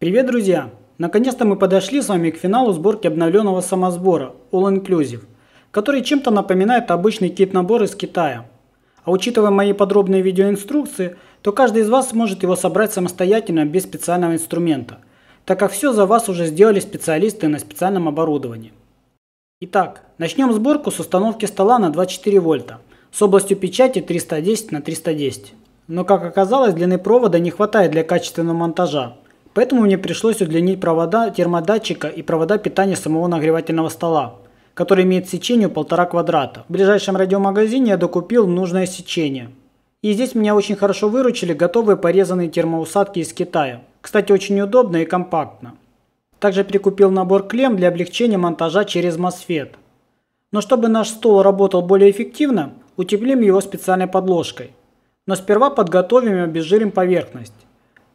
Привет, друзья! Наконец-то мы подошли с вами к финалу сборки обновленного самосбора All Inclusive, который чем-то напоминает обычный кит-набор из Китая. А учитывая мои подробные видеоинструкции, то каждый из вас сможет его собрать самостоятельно без специального инструмента, так как все за вас уже сделали специалисты на специальном оборудовании. Итак, начнем сборку с установки стола на 24 вольта с областью печати 310 на 310. Но как оказалось, длины провода не хватает для качественного монтажа – Поэтому мне пришлось удлинить провода термодатчика и провода питания самого нагревательного стола, который имеет сечение полтора квадрата. В ближайшем радиомагазине я докупил нужное сечение. И здесь меня очень хорошо выручили готовые порезанные термоусадки из Китая. Кстати, очень удобно и компактно. Также прикупил набор клем для облегчения монтажа через MOSFET. Но чтобы наш стол работал более эффективно, утеплим его специальной подложкой. Но сперва подготовим и обезжирим поверхность.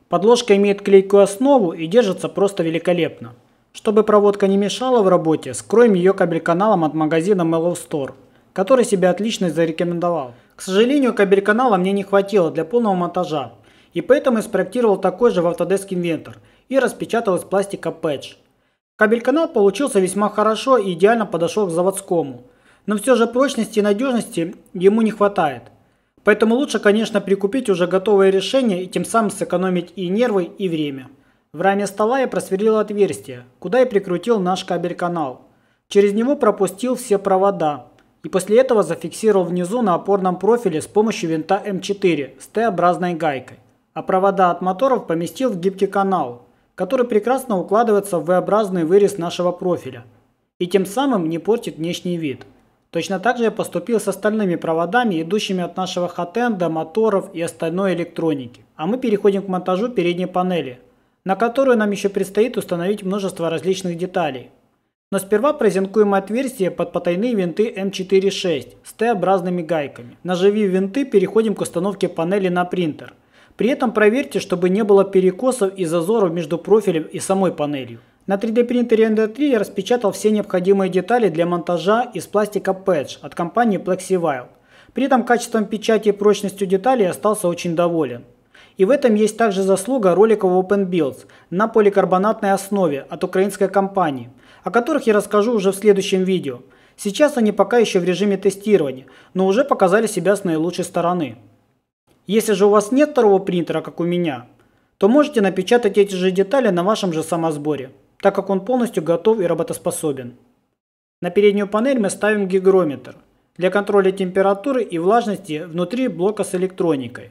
Подложка имеет клейкую основу и держится просто великолепно. Чтобы проводка не мешала в работе, скроем ее кабель-каналом от магазина Mellow Store, который себя отлично зарекомендовал. К сожалению, кабель-канала мне не хватило для полного монтажа, и поэтому я спроектировал такой же в Autodesk Inventor и распечатал из пластика патч. Кабель-канал получился весьма хорошо и идеально подошел к заводскому, но все же прочности и надежности ему не хватает. Поэтому лучше, конечно, прикупить уже готовое решение и тем самым сэкономить и нервы, и время. В раме стола я просверлил отверстие, куда и прикрутил наш кабель-канал. Через него пропустил все провода и после этого зафиксировал внизу на опорном профиле с помощью винта М4 с Т-образной гайкой, а провода от моторов поместил в гибкий канал, который прекрасно укладывается в V-образный вырез нашего профиля и тем самым не портит внешний вид. Точно так же я поступил с остальными проводами, идущими от нашего хатенда, моторов и остальной электроники. А мы переходим к монтажу передней панели, на которую нам еще предстоит установить множество различных деталей. Но сперва презентуем отверстие под потайные винты М46 с Т-образными гайками. Наживив винты, переходим к установке панели на принтер. При этом проверьте, чтобы не было перекосов и зазоров между профилем и самой панелью. На 3D принтере ND3 я распечатал все необходимые детали для монтажа из пластика Patch от компании Plexivile. При этом качеством печати и прочностью деталей остался очень доволен. И в этом есть также заслуга роликов Open Builds на поликарбонатной основе от украинской компании, о которых я расскажу уже в следующем видео. Сейчас они пока еще в режиме тестирования, но уже показали себя с наилучшей стороны. Если же у вас нет второго принтера, как у меня, то можете напечатать эти же детали на вашем же самосборе так как он полностью готов и работоспособен. На переднюю панель мы ставим гигрометр для контроля температуры и влажности внутри блока с электроникой.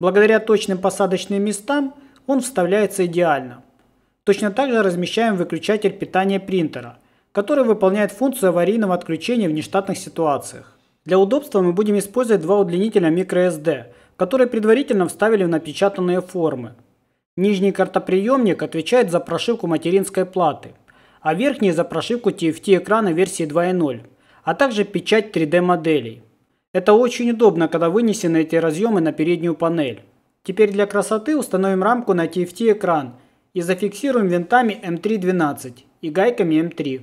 Благодаря точным посадочным местам он вставляется идеально. Точно так же размещаем выключатель питания принтера, который выполняет функцию аварийного отключения в нештатных ситуациях. Для удобства мы будем использовать два удлинителя microSD, которые предварительно вставили в напечатанные формы. Нижний картоприемник отвечает за прошивку материнской платы, а верхний за прошивку TFT экрана версии 2.0, а также печать 3D моделей. Это очень удобно, когда вынесены эти разъемы на переднюю панель. Теперь для красоты установим рамку на TFT экран и зафиксируем винтами M3 эм 312 и гайками m эм 3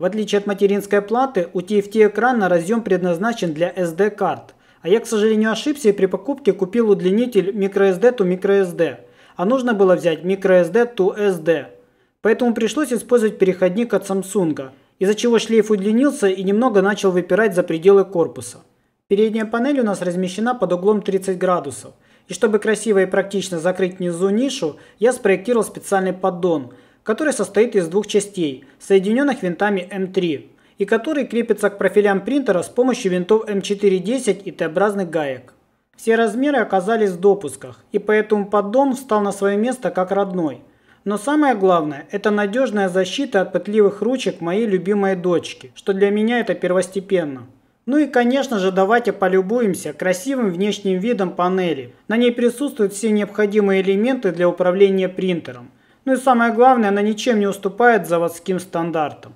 В отличие от материнской платы, у TFT экрана разъем предназначен для SD-карт, а я, к сожалению, ошибся и при покупке купил удлинитель microSD to microSD а нужно было взять microSD to SD. Поэтому пришлось использовать переходник от Samsung, из-за чего шлейф удлинился и немного начал выпирать за пределы корпуса. Передняя панель у нас размещена под углом 30 градусов. И чтобы красиво и практично закрыть внизу нишу, я спроектировал специальный поддон, который состоит из двух частей, соединенных винтами m эм 3 и который крепится к профилям принтера с помощью винтов М410 эм и Т-образных гаек. Все размеры оказались в допусках, и поэтому поддон встал на свое место как родной. Но самое главное – это надежная защита от пытливых ручек моей любимой дочки, что для меня это первостепенно. Ну и конечно же давайте полюбуемся красивым внешним видом панели. На ней присутствуют все необходимые элементы для управления принтером. Ну и самое главное, она ничем не уступает заводским стандартам.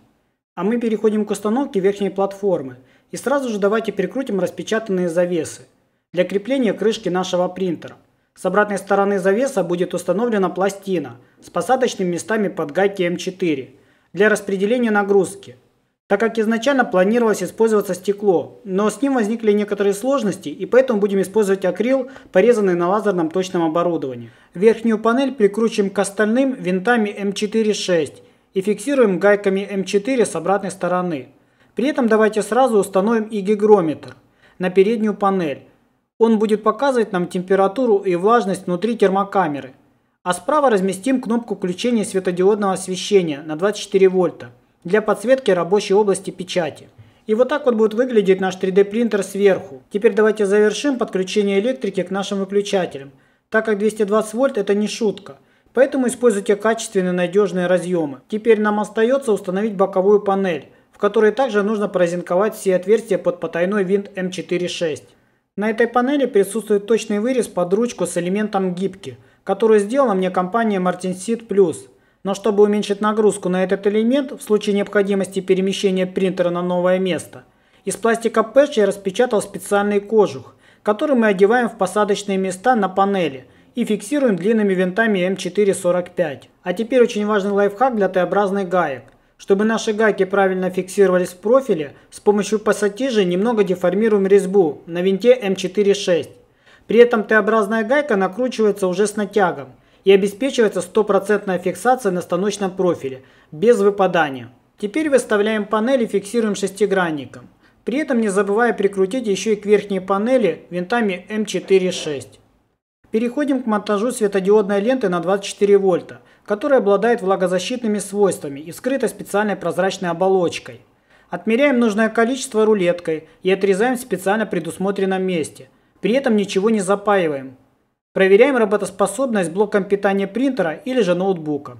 А мы переходим к установке верхней платформы. И сразу же давайте перекрутим распечатанные завесы для крепления крышки нашего принтера. С обратной стороны завеса будет установлена пластина с посадочными местами под гайки М4 для распределения нагрузки, так как изначально планировалось использоваться стекло, но с ним возникли некоторые сложности и поэтому будем использовать акрил, порезанный на лазерном точном оборудовании. Верхнюю панель прикручиваем к остальным винтами М4-6 и фиксируем гайками М4 с обратной стороны. При этом давайте сразу установим и гигрометр на переднюю панель, он будет показывать нам температуру и влажность внутри термокамеры. А справа разместим кнопку включения светодиодного освещения на 24 вольта для подсветки рабочей области печати. И вот так вот будет выглядеть наш 3D принтер сверху. Теперь давайте завершим подключение электрики к нашим выключателям, так как 220 вольт это не шутка. Поэтому используйте качественные надежные разъемы. Теперь нам остается установить боковую панель, в которой также нужно прозинковать все отверстия под потайной винт М46. На этой панели присутствует точный вырез под ручку с элементом гибки, который сделала мне компания Martin Seed Plus. Но чтобы уменьшить нагрузку на этот элемент в случае необходимости перемещения принтера на новое место, из пластика Patch я распечатал специальный кожух, который мы одеваем в посадочные места на панели и фиксируем длинными винтами М445. А теперь очень важный лайфхак для Т-образных гаек. Чтобы наши гайки правильно фиксировались в профиле, с помощью пассатижи немного деформируем резьбу на винте м 46 При этом Т-образная гайка накручивается уже с натягом и обеспечивается стопроцентная фиксация на станочном профиле, без выпадания. Теперь выставляем панель и фиксируем шестигранником, при этом не забывая прикрутить еще и к верхней панели винтами м 46 Переходим к монтажу светодиодной ленты на 24 вольта – который обладает влагозащитными свойствами и вскрыта специальной прозрачной оболочкой. Отмеряем нужное количество рулеткой и отрезаем в специально предусмотренном месте. При этом ничего не запаиваем. Проверяем работоспособность блоком питания принтера или же ноутбука.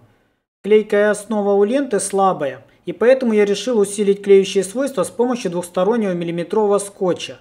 Клейкая основа у ленты слабая, и поэтому я решил усилить клеющие свойства с помощью двухстороннего миллиметрового скотча.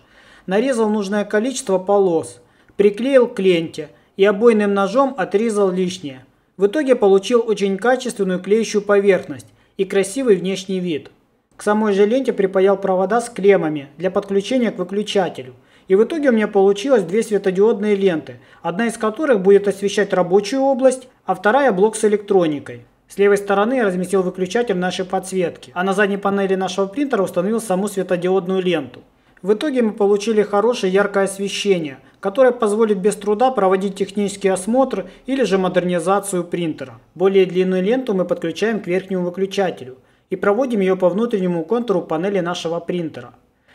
Нарезал нужное количество полос, приклеил к ленте и обойным ножом отрезал лишнее. В итоге получил очень качественную клеящую поверхность и красивый внешний вид. К самой же ленте припаял провода с клеммами для подключения к выключателю. И в итоге у меня получилось две светодиодные ленты, одна из которых будет освещать рабочую область, а вторая блок с электроникой. С левой стороны я разместил выключатель нашей подсветки, а на задней панели нашего принтера установил саму светодиодную ленту. В итоге мы получили хорошее яркое освещение, которое позволит без труда проводить технический осмотр или же модернизацию принтера. Более длинную ленту мы подключаем к верхнему выключателю и проводим ее по внутреннему контуру панели нашего принтера.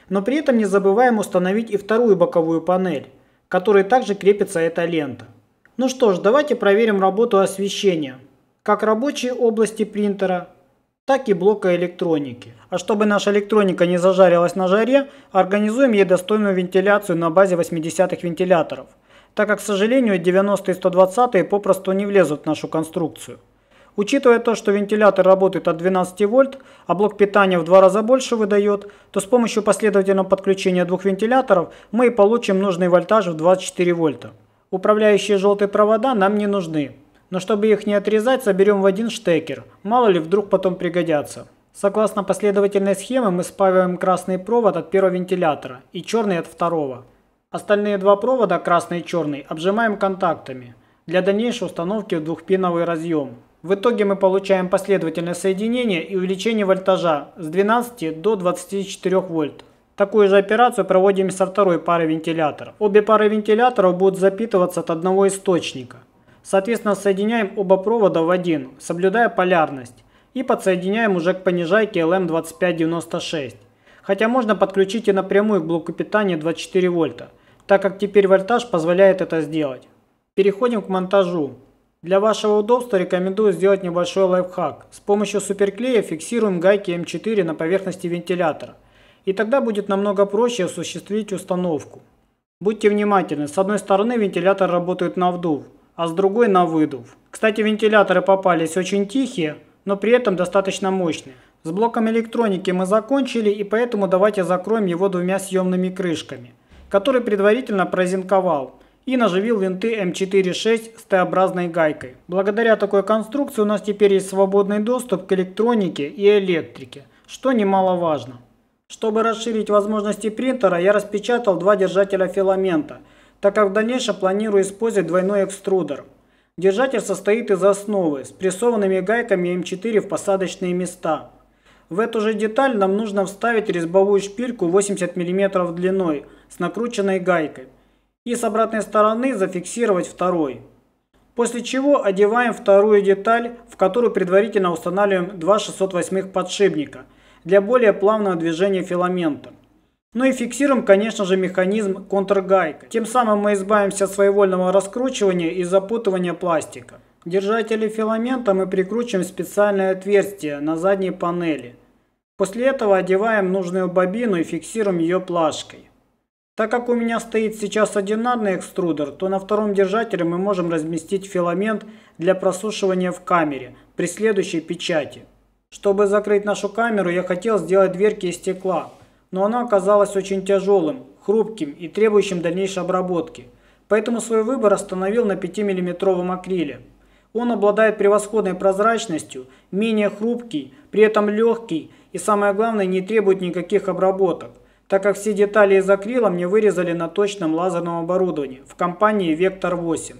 Но при этом не забываем установить и вторую боковую панель, к которой также крепится эта лента. Ну что ж, давайте проверим работу освещения, как рабочие области принтера, так и блока электроники. А чтобы наша электроника не зажарилась на жаре, организуем ей достойную вентиляцию на базе 80-х вентиляторов, так как, к сожалению, 90-е и 120-е попросту не влезут в нашу конструкцию. Учитывая то, что вентилятор работает от 12 вольт, а блок питания в два раза больше выдает, то с помощью последовательного подключения двух вентиляторов мы и получим нужный вольтаж в 24 вольта. Управляющие желтые провода нам не нужны, но чтобы их не отрезать, соберем в один штекер. Мало ли, вдруг потом пригодятся. Согласно последовательной схеме, мы спаиваем красный провод от первого вентилятора и черный от второго. Остальные два провода, красный и черный, обжимаем контактами для дальнейшей установки в двухпиновый разъем. В итоге мы получаем последовательное соединение и увеличение вольтажа с 12 до 24 вольт. Такую же операцию проводим со второй парой вентиляторов. Обе пары вентиляторов будут запитываться от одного источника. Соответственно, соединяем оба провода в один, соблюдая полярность. И подсоединяем уже к понижайке LM2596. Хотя можно подключить и напрямую к блоку питания 24 вольта, так как теперь вольтаж позволяет это сделать. Переходим к монтажу. Для вашего удобства рекомендую сделать небольшой лайфхак. С помощью суперклея фиксируем гайки М4 на поверхности вентилятора. И тогда будет намного проще осуществить установку. Будьте внимательны, с одной стороны вентилятор работает на вдув, а с другой на выдув. Кстати, вентиляторы попались очень тихие, но при этом достаточно мощные. С блоком электроники мы закончили, и поэтому давайте закроем его двумя съемными крышками, которые предварительно прозинковал и наживил винты М4-6 с Т-образной гайкой. Благодаря такой конструкции у нас теперь есть свободный доступ к электронике и электрике, что немаловажно. Чтобы расширить возможности принтера, я распечатал два держателя филамента – так как в дальнейшем планирую использовать двойной экструдер. Держатель состоит из основы с прессованными гайками М4 в посадочные места. В эту же деталь нам нужно вставить резьбовую шпильку 80 мм длиной с накрученной гайкой и с обратной стороны зафиксировать второй. После чего одеваем вторую деталь, в которую предварительно устанавливаем два 608 подшипника для более плавного движения филамента. Ну и фиксируем, конечно же, механизм контргайка. Тем самым мы избавимся от своевольного раскручивания и запутывания пластика. Держатели филамента мы прикручиваем в специальное отверстие на задней панели. После этого одеваем нужную бобину и фиксируем ее плашкой. Так как у меня стоит сейчас одинарный экструдер, то на втором держателе мы можем разместить филамент для просушивания в камере при следующей печати. Чтобы закрыть нашу камеру, я хотел сделать дверки из стекла, но оно оказалось очень тяжелым, хрупким и требующим дальнейшей обработки, поэтому свой выбор остановил на 5-миллиметровом акриле. Он обладает превосходной прозрачностью, менее хрупкий, при этом легкий и самое главное не требует никаких обработок, так как все детали из акрила мне вырезали на точном лазерном оборудовании в компании Vector 8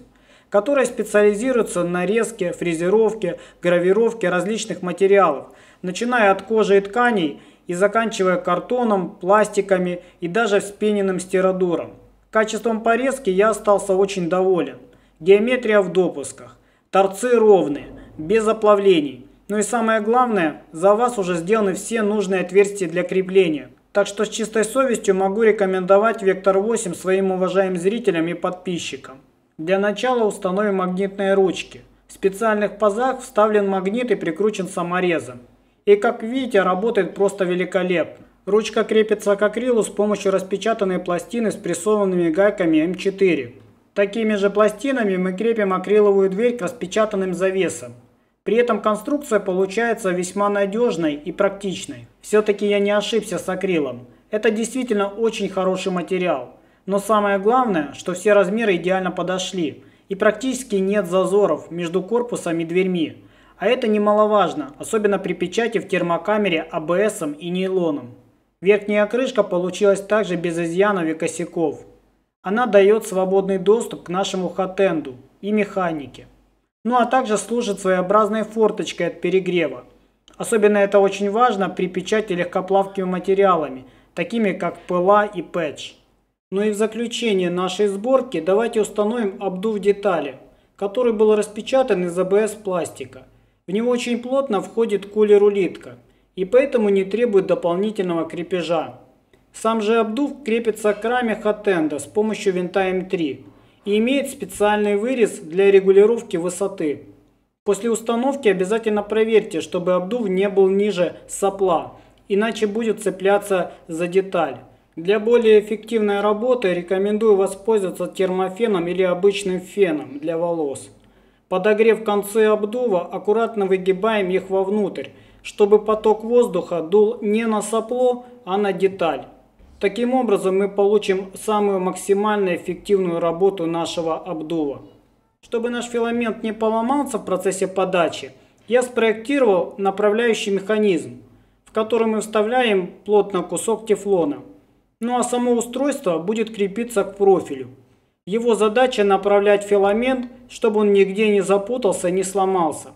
которая специализируется на резке, фрезеровке, гравировке различных материалов, начиная от кожи и тканей и заканчивая картоном, пластиками и даже вспененным стиродуром. Качеством порезки я остался очень доволен. Геометрия в допусках. Торцы ровные, без оплавлений. Ну и самое главное, за вас уже сделаны все нужные отверстия для крепления. Так что с чистой совестью могу рекомендовать Вектор 8 своим уважаемым зрителям и подписчикам. Для начала установим магнитные ручки. В специальных пазах вставлен магнит и прикручен саморезом. И как видите, работает просто великолепно. Ручка крепится к акрилу с помощью распечатанной пластины с прессованными гайками М4. Такими же пластинами мы крепим акриловую дверь к распечатанным завесам. При этом конструкция получается весьма надежной и практичной. Все-таки я не ошибся с акрилом. Это действительно очень хороший материал. Но самое главное, что все размеры идеально подошли. И практически нет зазоров между корпусом и дверьми. А это немаловажно, особенно при печати в термокамере АБСом и нейлоном. Верхняя крышка получилась также без изъянов и косяков. Она дает свободный доступ к нашему хатенду и механике. Ну а также служит своеобразной форточкой от перегрева. Особенно это очень важно при печати легкоплавкими материалами, такими как пыла и пэтч. Ну и в заключение нашей сборки давайте установим обдув детали, который был распечатан из АБС пластика – в него очень плотно входит кулер-улитка и поэтому не требует дополнительного крепежа. Сам же обдув крепится к раме Хатенда с помощью винта М3 и имеет специальный вырез для регулировки высоты. После установки обязательно проверьте, чтобы обдув не был ниже сопла, иначе будет цепляться за деталь. Для более эффективной работы рекомендую воспользоваться термофеном или обычным феном для волос. Подогрев концы обдува, аккуратно выгибаем их вовнутрь, чтобы поток воздуха дул не на сопло, а на деталь. Таким образом мы получим самую максимально эффективную работу нашего обдува. Чтобы наш филамент не поломался в процессе подачи, я спроектировал направляющий механизм, в который мы вставляем плотно кусок тефлона. Ну а само устройство будет крепиться к профилю. Его задача направлять филамент, чтобы он нигде не запутался и не сломался,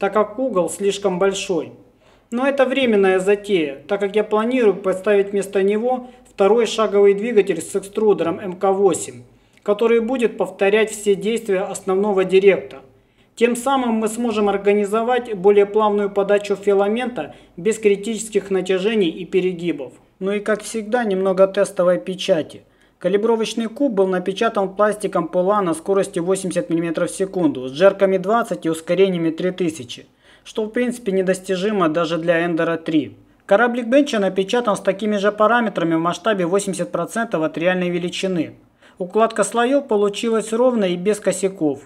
так как угол слишком большой. Но это временная затея, так как я планирую поставить вместо него второй шаговый двигатель с экструдером МК-8, который будет повторять все действия основного директа. Тем самым мы сможем организовать более плавную подачу филамента без критических натяжений и перегибов. Ну и как всегда немного тестовой печати. Калибровочный куб был напечатан пластиком ПЛА на скорости 80 мм в секунду с джерками 20 и ускорениями 3000, что в принципе недостижимо даже для Эндера 3. Кораблик Бенча напечатан с такими же параметрами в масштабе 80% от реальной величины. Укладка слоев получилась ровно и без косяков.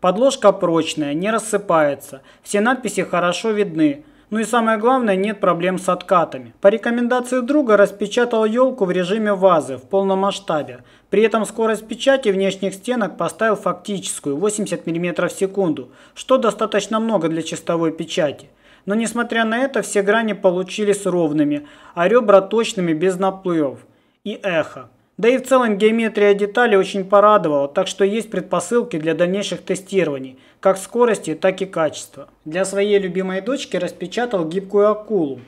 Подложка прочная, не рассыпается, все надписи хорошо видны, ну и самое главное, нет проблем с откатами. По рекомендации друга распечатал елку в режиме вазы в полном масштабе. При этом скорость печати внешних стенок поставил фактическую 80 мм в секунду, что достаточно много для чистовой печати. Но несмотря на это, все грани получились ровными, а ребра точными без наплывов и эхо. Да и в целом геометрия деталей очень порадовала, так что есть предпосылки для дальнейших тестирований, как скорости, так и качества. Для своей любимой дочки распечатал гибкую акулу.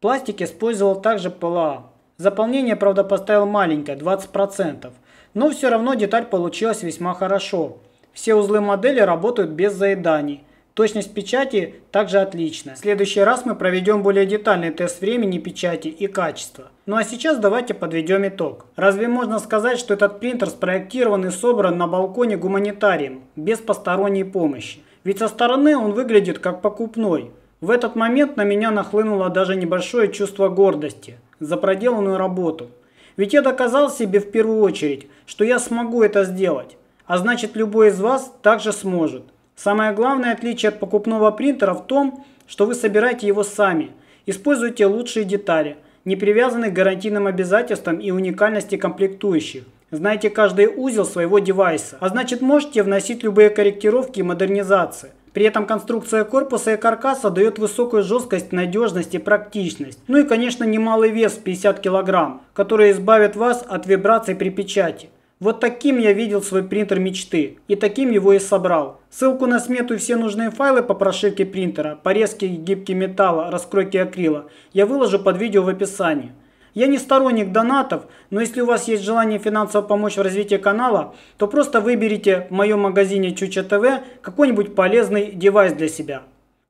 Пластик использовал также ПЛА. Заполнение, правда, поставил маленькое, 20%. Но все равно деталь получилась весьма хорошо. Все узлы модели работают без заеданий. Точность печати также отличная. В следующий раз мы проведем более детальный тест времени печати и качества. Ну а сейчас давайте подведем итог. Разве можно сказать, что этот принтер спроектирован и собран на балконе гуманитарием, без посторонней помощи? Ведь со стороны он выглядит как покупной. В этот момент на меня нахлынуло даже небольшое чувство гордости за проделанную работу. Ведь я доказал себе в первую очередь, что я смогу это сделать. А значит любой из вас также сможет. Самое главное отличие от покупного принтера в том, что вы собираете его сами. Используйте лучшие детали, не привязаны к гарантийным обязательствам и уникальности комплектующих. Знаете каждый узел своего девайса, а значит можете вносить любые корректировки и модернизации. При этом конструкция корпуса и каркаса дает высокую жесткость, надежность и практичность. Ну и конечно немалый вес 50 кг, который избавит вас от вибраций при печати. Вот таким я видел свой принтер мечты, и таким его и собрал. Ссылку на смету и все нужные файлы по прошивке принтера, порезке гибки металла, раскройке акрила я выложу под видео в описании. Я не сторонник донатов, но если у вас есть желание финансово помочь в развитии канала, то просто выберите в моем магазине Чуча ТВ какой-нибудь полезный девайс для себя.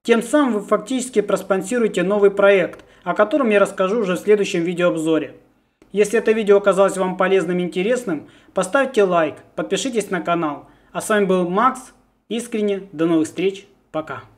Тем самым вы фактически проспонсируете новый проект, о котором я расскажу уже в следующем видеообзоре. Если это видео оказалось вам полезным и интересным, поставьте лайк, подпишитесь на канал. А с вами был Макс. Искренне. До новых встреч. Пока.